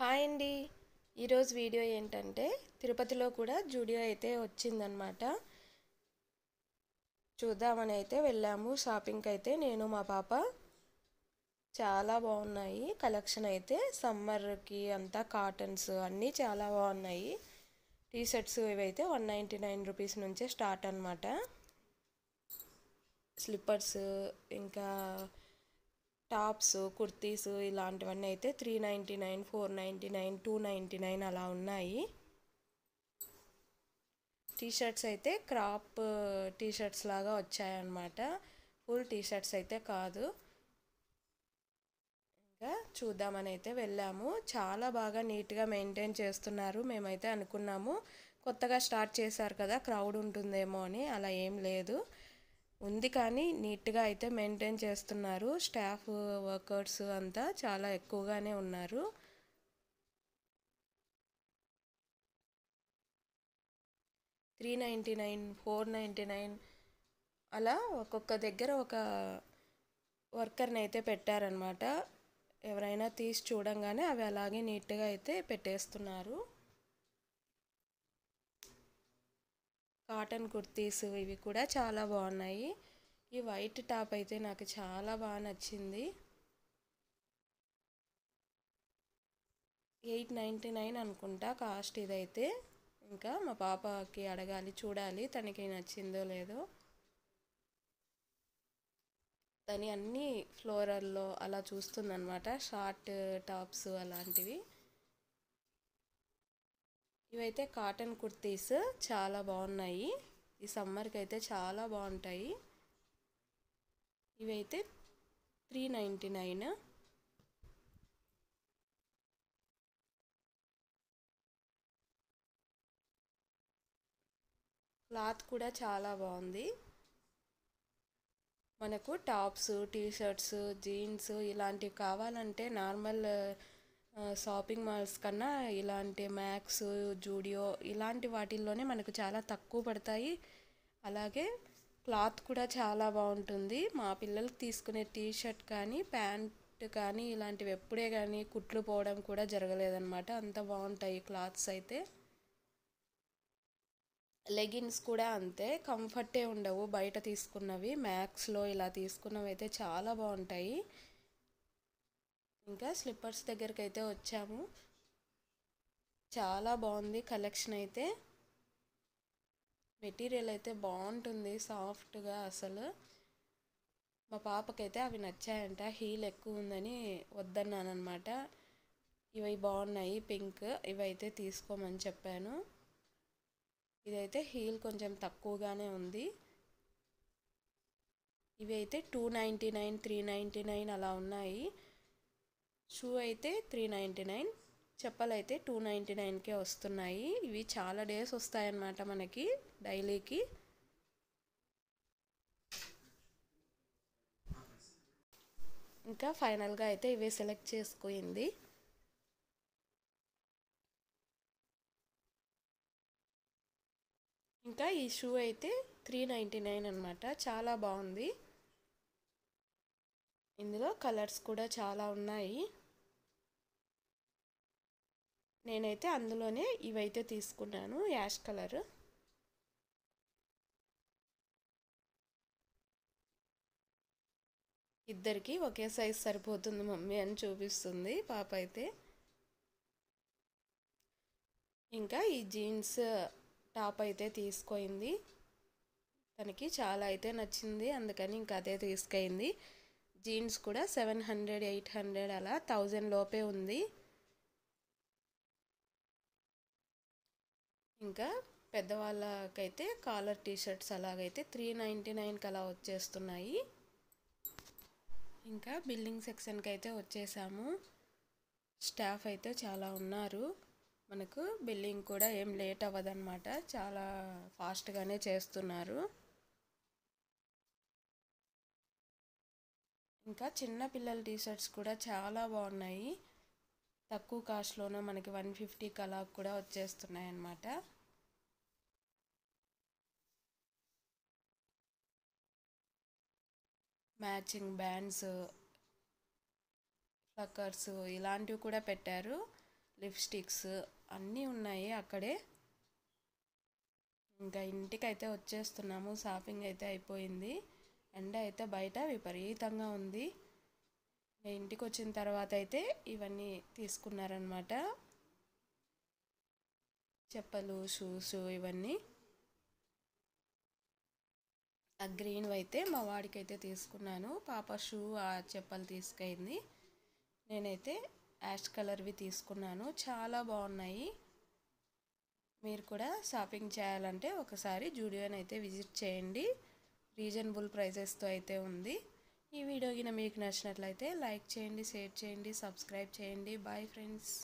hi అండి ఈరోజు video ఏంటంటే తిరుపతిలో కూడా జూడియో అయితే వచ్చిందనమాట చూద్దామని అయితే వెళ్ళాము షాపింగ్కి అయితే నేను మా పాప చాలా బాగున్నాయి కలెక్షన్ అయితే సమ్మర్కి అంతా కాటన్స్ అన్నీ చాలా బాగున్నాయి టీషర్ట్స్ ఇవైతే వన్ నైంటీ నైన్ రూపీస్ నుంచే స్టార్ట్ అనమాట స్లిప్పర్స్ ఇంకా టాప్స్ కుర్తీస్ ఇలాంటివన్నీ అయితే three ninety nine four ninety nine ninety nine అలా ఉన్నాయి టీషర్ట్స్ అయితే క్రాప్ టీషర్ట్స్ లాగా వచ్చాయన్నమాట ఫుల్ టీషర్ట్స్ అయితే కాదు ఇంకా చూద్దామని అయితే వెళ్ళాము చాలా బాగా నీట్గా మెయింటైన్ చేస్తున్నారు మేమైతే అనుకున్నాము కొత్తగా స్టార్ట్ చేశారు కదా క్రౌడ్ ఉంటుందేమో అని అలా ఏం లేదు ఉంది కానీ నీట్గా అయితే మెయింటైన్ చేస్తున్నారు స్టాఫ్ వర్కర్స్ అంతా చాలా ఎక్కువగానే ఉన్నారు three ninety nine four ninety nine అలా ఒక్కొక్క దగ్గర ఒక వర్కర్ని అయితే పెట్టారనమాట ఎవరైనా తీసి చూడంగానే అవి అలాగే నీట్గా అయితే పెట్టేస్తున్నారు కాటన్ కుర్తీస్ ఇవి కూడా చాలా బాగున్నాయి ఈ వైట్ టాప్ అయితే నాకు చాలా బాగా నచ్చింది ఎయిట్ నైంటీ నైన్ అనుకుంటా కాస్ట్ ఇదైతే ఇంకా మా పాపకి అడగాలి చూడాలి తనకి నచ్చిందో లేదో తని అన్నీ ఫ్లోరల్లో అలా చూస్తుందనమాట షార్ట్ టాప్స్ అలాంటివి ఇవైతే కాటన్ కుర్తీస్ చాలా బాగున్నాయి ఈ సమ్మర్కి అయితే చాలా బాగుంటాయి ఇవైతే త్రీ నైంటీ నైన్ క్లాత్ కూడా చాలా బాగుంది మనకు టాప్స్ టీ షర్ట్స్ జీన్స్ ఇలాంటివి కావాలంటే నార్మల్ షాపింగ్ మాల్స్ కన్నా ఇలాంటి మ్యాక్స్ జూడియో ఇలాంటి వాటిల్లోనే మనకు చాలా తక్కువ పడతాయి అలాగే క్లాత్ కూడా చాలా బాగుంటుంది మా పిల్లలు తీసుకునే టీ షర్ట్ కానీ ప్యాంట్ కానీ ఇలాంటివి ఎప్పుడే కానీ కుట్లు పోవడం కూడా జరగలేదన్నమాట అంత బాగుంటాయి క్లాత్స్ అయితే లెగిన్స్ కూడా అంతే కంఫర్టే ఉండవు బయట తీసుకున్నవి మ్యాక్స్లో ఇలా తీసుకున్నవి అయితే చాలా బాగుంటాయి ఇంకా స్లిప్పర్స్ దగ్గరికి అయితే వచ్చాము చాలా బాగుంది కలెక్షన్ అయితే మెటీరియల్ అయితే బాగుంటుంది సాఫ్ట్గా అసలు మా పాపకైతే అవి నచ్చాయంట హీల్ ఎక్కువ ఉందని వద్దన్నానమాట ఇవి బాగున్నాయి పింక్ ఇవైతే తీసుకోమని చెప్పాను ఇదైతే హీల్ కొంచెం తక్కువగానే ఉంది ఇవి అయితే two ninety nine three ninety nine అలా ఉన్నాయి షూ అయితే త్రీ నైంటీ నైన్ చెప్పలైతే టూ నైంటీ నైన్కే వస్తున్నాయి ఇవి చాలా డేస్ వస్తాయన్నమాట మనకి డైలీకి ఇంకా ఫైనల్గా అయితే ఇవే సెలెక్ట్ చేసుకుంది ఇంకా ఈ షూ అయితే త్రీ నైంటీ నైన్ అనమాట చాలా బాగుంది ఇందులో కలర్స్ కూడా చాలా ఉన్నాయి నేనైతే అందులోనే ఇవైతే తీసుకున్నాను యాష్ కలర్ ఇద్దరికి ఒకే సైజ్ సరిపోతుంది మమ్మీ అని చూపిస్తుంది పాప అయితే ఇంకా ఈ జీన్స్ టాప్ అయితే తీసుకోయింది తనకి చాలా అయితే నచ్చింది అందుకని ఇంకా అదే తీసుకైంది జీన్స్ కూడా సెవెన్ హండ్రెడ్ ఎయిట్ హండ్రెడ్ అలా థౌజండ్ లోపే ఉంది ఇంకా పెద్దవాళ్ళకైతే కాలర్ టీషర్ట్స్ అలాగైతే త్రీ నైంటీ నైన్కి అలా వచ్చేస్తున్నాయి ఇంకా బిల్డింగ్ సెక్షన్కి అయితే వచ్చేసాము స్టాఫ్ అయితే చాలా ఉన్నారు మనకు బిల్లింగ్ కూడా ఏం లేట్ అవ్వదన్నమాట చాలా ఫాస్ట్గానే చేస్తున్నారు ఇంకా చిన్న పిల్లల టీషర్ట్స్ కూడా చాలా బాగున్నాయి తక్కువ కాస్ట్లోనూ మనకి వన్ ఫిఫ్టీ కలా కూడా వచ్చేస్తున్నాయి అన్నమాట మ్యాచింగ్ బ్యాండ్స్ ఫ్లక్కర్స్ ఇలాంటివి కూడా పెట్టారు లిప్స్టిక్స్ అన్నీ ఉన్నాయి అక్కడే ఇంకా ఇంటికైతే వచ్చేస్తున్నాము షాపింగ్ అయితే అయిపోయింది ఎండ అయితే బయట విపరీతంగా ఉంది ఇంటికి వచ్చిన తర్వాత అయితే ఇవన్నీ తీసుకున్నారనమాట చెప్పలు షూస్ ఇవన్నీ ఆ గ్రీన్ అయితే మా వాడికి అయితే తీసుకున్నాను పాప షూ ఆ చెప్పలు తీసుకైంది నేనైతే యాష్ కలర్వి తీసుకున్నాను చాలా బాగున్నాయి మీరు కూడా షాపింగ్ చేయాలంటే ఒకసారి జూడియోని అయితే విజిట్ చేయండి రీజనబుల్ ప్రైజెస్తో అయితే ఉంది ఈ వీడియో కింద మీకు నచ్చినట్లయితే లైక్ చేయండి షేర్ చేయండి సబ్స్క్రైబ్ చేయండి బాయ్ ఫ్రెండ్స్